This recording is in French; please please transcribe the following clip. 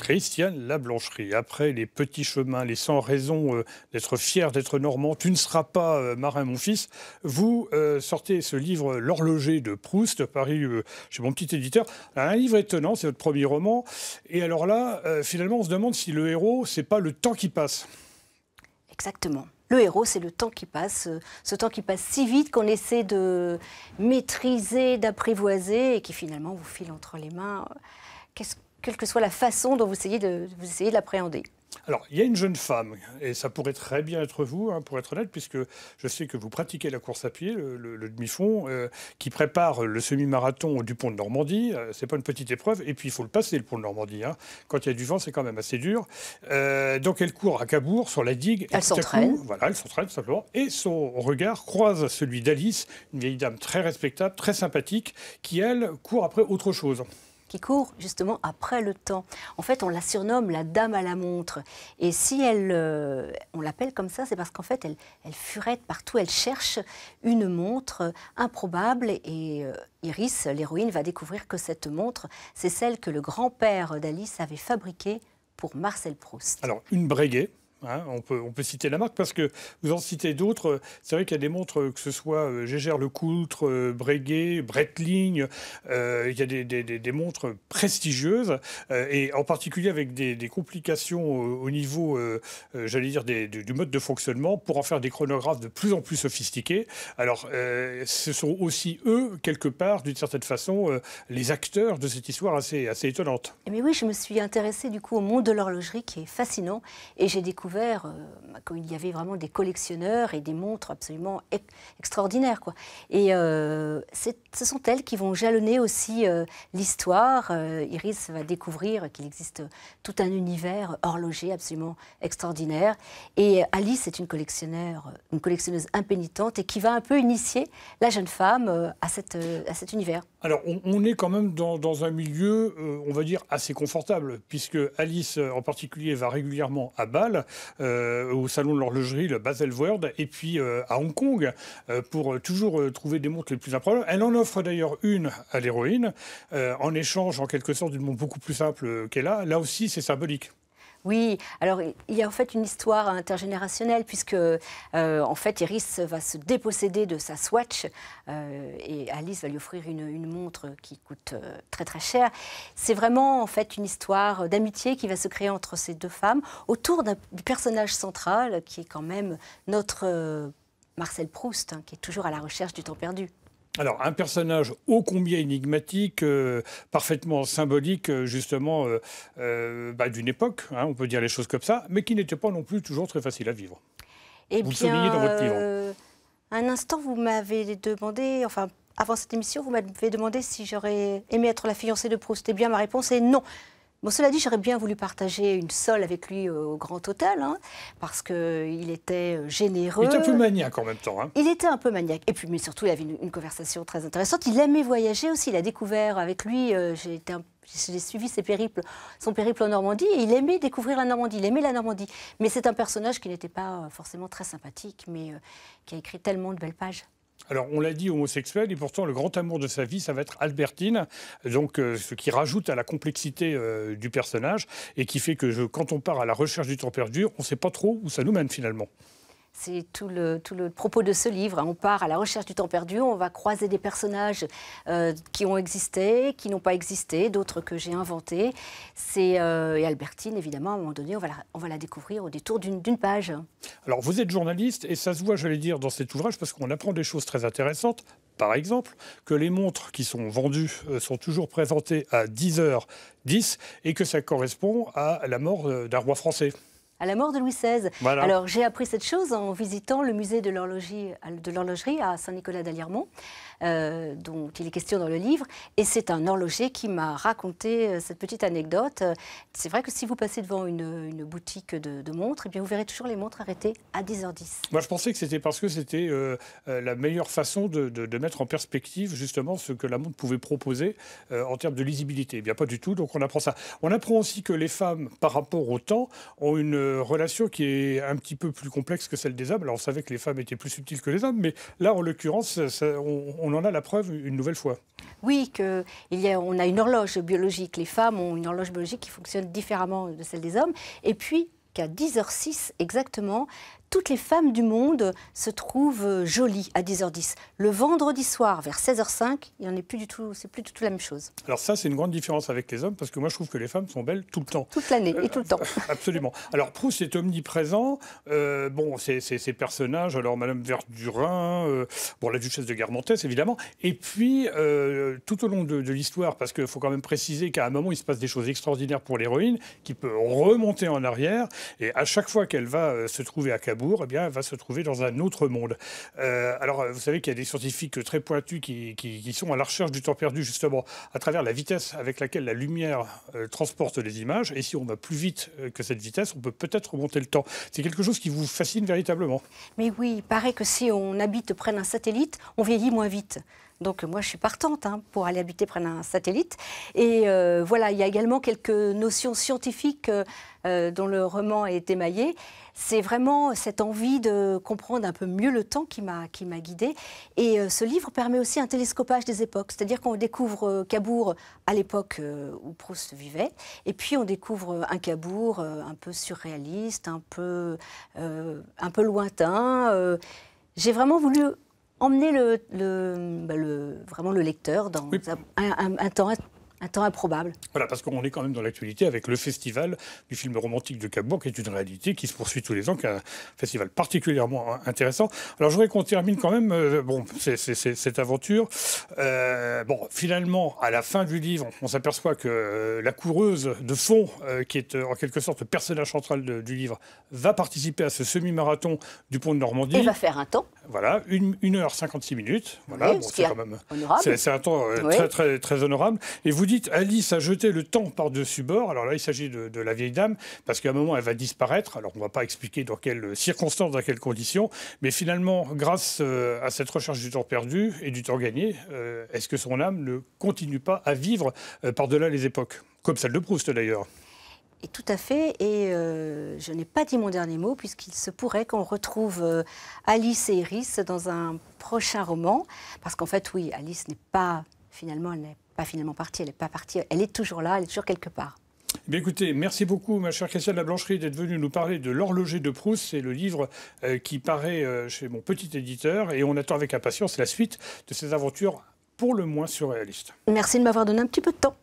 Christiane blancherie. Après les petits chemins, les sans raisons euh, d'être fier d'être normand, tu ne seras pas euh, marin, mon fils. Vous euh, sortez ce livre L'horloger de Proust, Paris chez mon petit éditeur. Un livre étonnant, c'est votre premier roman. Et alors là, finalement, on se demande si le héros, c'est pas le temps qui passe. Exactement. Le héros, c'est le temps qui passe, ce temps qui passe si vite qu'on essaie de maîtriser, d'apprivoiser et qui finalement vous file entre les mains. Qu'est-ce quelle que soit la façon dont vous essayez de, vous essayez de l'appréhender alors, il y a une jeune femme, et ça pourrait très bien être vous, hein, pour être honnête, puisque je sais que vous pratiquez la course à pied, le, demi-fond, euh, qui prépare le semi-marathon du pont de Normandie. Ce euh, c'est pas une petite épreuve, et puis il faut le passer, le pont de Normandie. Hein. Quand il y a du vent, c'est quand même assez dur. Euh, donc, elle court à Cabourg, sur la digue. Elle s'entraîne. Voilà, elle s'entraîne simplement. Et son regard croise celui d'Alice, une vieille dame très respectable, très sympathique, qui, elle, court après autre chose qui court justement après le temps. En fait, on la surnomme la dame à la montre. Et si elle, euh, on l'appelle comme ça, c'est parce qu'en fait, elle, elle furette partout, elle cherche une montre improbable. Et euh, Iris, l'héroïne, va découvrir que cette montre, c'est celle que le grand-père d'Alice avait fabriquée pour Marcel Proust. Alors, une breguet Hein, on, peut, citer la marque parce que vous en citez d'autres. C'est vrai qu'il y a des montres que ce soit euh, Gégère Lecoultre, euh, Breguet, Bretling, euh, il y a des, des, montres prestigieuses et en particulier avec des, complications au, niveau, j'allais dire, du, mode de fonctionnement pour en faire des chronographes de plus en plus sophistiqués. Alors, ce sont aussi eux, quelque part, d'une certaine façon, les acteurs de cette histoire assez, assez étonnante. Mais eh oui, je me suis intéressée du coup au monde de l'horlogerie qui est fascinant et j'ai découvert euh, quand il y avait vraiment des collectionneurs et des montres absolument extraordinaires. Quoi. Et euh, ce sont elles qui vont jalonner aussi euh, l'histoire. Iris va découvrir qu'il existe tout un univers horloger absolument extraordinaire. Et Alice est une une collectionneuse impénitente et qui va un peu initier la jeune femme à, cette, à cet univers. Alors, on, est quand même dans, un milieu, euh, on va dire, assez confortable, puisque Alice, euh, en particulier, va régulièrement à Bâle, euh, au salon de l'horlogerie, le World, et puis à Hong Kong, pour toujours trouver des montres les plus improbables. Elle en offre d'ailleurs une à l'héroïne, en échange, en quelque sorte, d'une montre beaucoup plus simple qu'elle a. Là aussi, c'est symbolique. Oui, alors il y a en fait une histoire intergénérationnelle puisque euh, en fait Iris va se déposséder de sa Swatch euh, et Alice va lui offrir une, montre qui coûte euh, très très cher. C'est vraiment en fait une histoire d'amitié qui va se créer entre ces deux femmes autour d'un personnage central qui est quand même notre Marcel Proust hein, qui est toujours à la recherche du temps perdu. Alors, un personnage ô combien énigmatique, euh, parfaitement symbolique, euh, justement, euh, bah, d'une époque, hein, on peut dire les choses comme ça, mais qui n'était pas non plus toujours très facile à vivre. Eh vous soulignez dans votre livre. un instant, vous m'avez demandé, enfin, avant cette émission, vous m'avez demandé si j'aurais aimé être la fiancée de Proust. Et eh bien, ma réponse est non cela dit, j'aurais bien voulu partager une sole avec lui au Grand Hôtel, hein, parce qu'il était euh, généreux. Il était un peu maniaque en même temps. Hein. Il était un peu maniaque. Et puis, mais surtout, il avait une, conversation très intéressante. Il aimait voyager aussi. Il a découvert avec lui, euh, j'ai suivi ses son périple en Normandie et il aimait découvrir la Normandie, il aimait la Normandie. Mais c'est un personnage qui n'était pas euh, forcément très sympathique, mais qui a écrit tellement de belles pages. Alors, on l'a dit homosexuel, et pourtant, le grand amour de sa vie, ça va être Albertine, donc euh, ce qui rajoute à la complexité euh, du personnage et qui fait que quand on part à la recherche du temps perdu, on ne sait pas trop où ça nous mène finalement. C'est tout le, propos de ce livre. Hein. On part à la recherche du temps perdu, on va croiser des personnages euh, qui ont existé, qui n'ont pas existé, d'autres que j'ai inventés. C'est euh, et Albertine, évidemment, à un moment donné, on va la, on va la découvrir au détour d'une page. Alors, vous êtes journaliste, et ça se voit, j'allais dire, dans cet ouvrage, parce qu'on apprend des choses très intéressantes. Par exemple, que les montres qui sont vendues euh, sont toujours présentées à 10h10 et que ça correspond à la mort d'un roi français à la mort de Louis XVI. Alors j'ai appris cette chose en visitant le musée de l'horlogerie à Saint-Nicolas d'Aliermont, euh, dont il est question dans le livre. Et c'est un horloger qui m'a raconté euh, cette petite anecdote. C'est vrai que si vous passez devant une, boutique de, montres, et eh bien vous verrez toujours les montres arrêtées à 10h10. Moi je pensais que c'était parce que c'était euh, la meilleure façon de, mettre en perspective justement ce que la montre pouvait proposer en termes de lisibilité. Eh bien pas du tout, donc on apprend ça. On apprend aussi que les femmes, par rapport au temps, ont une euh, relation qui est un petit peu plus complexe que celle des hommes. Alors on savait que les femmes étaient plus subtiles que les hommes, mais là en l'occurrence, on, en a la preuve une nouvelle fois. Oui, que il y on a une horloge biologique. Les femmes ont une horloge biologique qui fonctionne différemment de celle des hommes. Et puis qu'à 10h06 exactement, toutes les femmes du monde se trouvent euh, jolies à 10h10. Le vendredi soir, vers 16h05, il en est plus du tout, c'est plus du tout la même chose. Alors ça, c'est une grande différence avec les hommes, parce que moi, je trouve que les femmes sont belles tout le temps. Toute l'année et tout le temps. Euh, absolument. Alors Proust est omniprésent. Euh, bon, ces personnages, alors Madame Verdurin, euh, bon, la duchesse de Guermantes, évidemment, et puis tout au long de, de l'histoire, parce qu'il faut quand même préciser qu'à un moment, il se passe des choses extraordinaires pour l'héroïne, qui peut remonter en arrière. Et à chaque fois qu'elle va euh, se trouver à Cabourg, eh bien, elle va se trouver dans un autre monde. Euh, alors, vous savez qu'il y a des scientifiques très pointus qui, sont à la recherche du temps perdu, justement, à travers la vitesse avec laquelle la lumière euh, transporte les images. Et si on va plus vite que cette vitesse, on peut peut-être remonter le temps. C'est quelque chose qui vous fascine véritablement. Mais oui, il paraît que si on habite près d'un satellite, on vieillit moins vite. Donc euh, moi, je suis partante hein, pour aller habiter près d'un satellite. Et euh, voilà, il y a également quelques notions scientifiques euh, dont le roman est émaillé. C'est vraiment cette envie de comprendre un peu mieux le temps qui m'a qui m'a guidée. Et ce livre permet aussi un télescopage des époques, c'est-à-dire qu'on découvre Cabourg à l'époque où Proust vivait, et puis on découvre un Cabourg un peu surréaliste, un peu un peu lointain. J'ai vraiment voulu emmener le, bah, le, vraiment le lecteur dans un, un, temps un temps improbable. Voilà, parce qu'on est quand même dans l'actualité avec le festival du film romantique de Cabourg, qui est une réalité qui se poursuit tous les ans, qui est un festival particulièrement intéressant. Alors, je voudrais qu'on termine quand même euh, bon, cette aventure. Euh, bon, finalement, à la fin du livre, on, s'aperçoit que euh, la coureuse de fond, qui est en quelque sorte le personnage central du livre, va participer à ce semi-marathon du pont de Normandie. Elle va faire un temps. Voilà, 1 heure 56 minutes. Voilà, c'est quand même. C'est un temps très, très, très honorable. Et vous Alice a jeté le temps par-dessus bord. Alors là, il s'agit de, la vieille dame, parce qu'à un moment, elle va disparaître. Alors, on ne va pas expliquer dans quelles circonstances, dans quelles conditions. Mais finalement, grâce euh, à cette recherche du temps perdu et du temps gagné, euh, est-ce que son âme ne continue pas à vivre euh, par-delà les époques Comme celle de Proust, d'ailleurs. Et tout à fait. Et je n'ai pas dit mon dernier mot, puisqu'il se pourrait qu'on retrouve Alice et Iris dans un prochain roman. Parce qu'en fait, oui, Alice n'est pas, finalement, elle n'est pas finalement partie, elle n'est pas partie, elle est toujours là, elle est toujours quelque part. Eh bien écoutez, merci beaucoup, ma chère Christiane Blancherie, d'être venue nous parler de L'horloger de Proust. C'est le livre euh, qui paraît euh, chez mon petit éditeur et on attend avec impatience la suite de ces aventures pour le moins surréalistes. Merci de m'avoir donné un petit peu de temps.